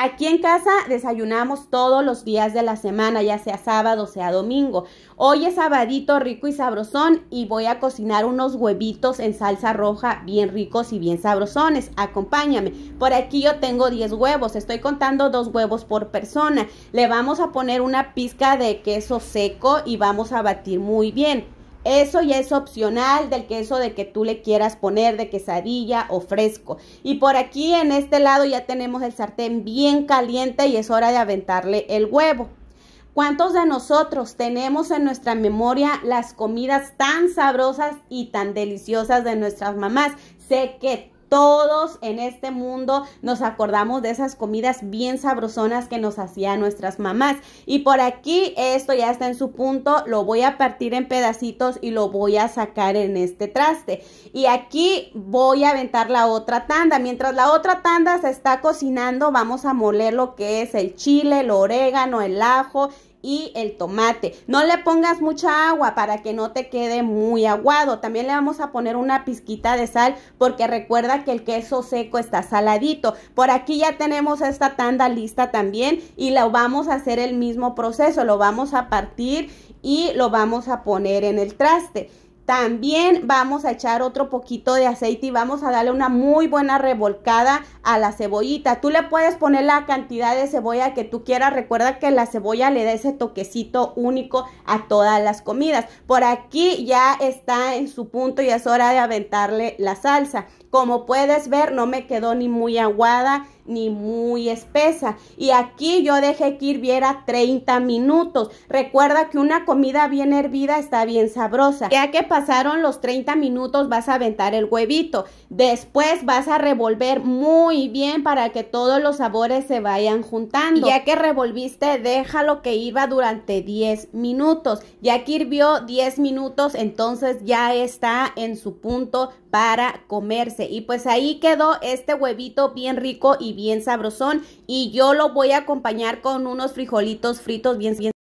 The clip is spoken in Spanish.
Aquí en casa desayunamos todos los días de la semana, ya sea sábado, sea domingo. Hoy es sabadito rico y sabrosón y voy a cocinar unos huevitos en salsa roja bien ricos y bien sabrosones. Acompáñame. Por aquí yo tengo 10 huevos, estoy contando dos huevos por persona. Le vamos a poner una pizca de queso seco y vamos a batir muy bien. Eso ya es opcional del queso de que tú le quieras poner de quesadilla o fresco. Y por aquí en este lado ya tenemos el sartén bien caliente y es hora de aventarle el huevo. ¿Cuántos de nosotros tenemos en nuestra memoria las comidas tan sabrosas y tan deliciosas de nuestras mamás? Sé que todos en este mundo nos acordamos de esas comidas bien sabrosonas que nos hacían nuestras mamás. Y por aquí esto ya está en su punto. Lo voy a partir en pedacitos y lo voy a sacar en este traste. Y aquí voy a aventar la otra tanda. Mientras la otra tanda se está cocinando, vamos a moler lo que es el chile, el orégano, el ajo y el tomate. No le pongas mucha agua para que no te quede muy aguado. También le vamos a poner una pizquita de sal porque recuerda que el queso seco está saladito. Por aquí ya tenemos esta tanda lista también y lo vamos a hacer el mismo proceso. Lo vamos a partir y lo vamos a poner en el traste. También vamos a echar otro poquito de aceite y vamos a darle una muy buena revolcada a la cebollita. Tú le puedes poner la cantidad de cebolla que tú quieras. Recuerda que la cebolla le da ese toquecito único a todas las comidas. Por aquí ya está en su punto y es hora de aventarle la salsa. Como puedes ver, no me quedó ni muy aguada ni muy espesa. Y aquí yo dejé que hirviera 30 minutos. Recuerda que una comida bien hervida está bien sabrosa. Ya que pasaron los 30 minutos vas a aventar el huevito. Después vas a revolver muy bien para que todos los sabores se vayan juntando. Y ya que revolviste, déjalo que iba durante 10 minutos. Ya que hirvió 10 minutos, entonces ya está en su punto para comerse. Y pues ahí quedó este huevito bien rico y bien sabrosón y yo lo voy a acompañar con unos frijolitos fritos bien bien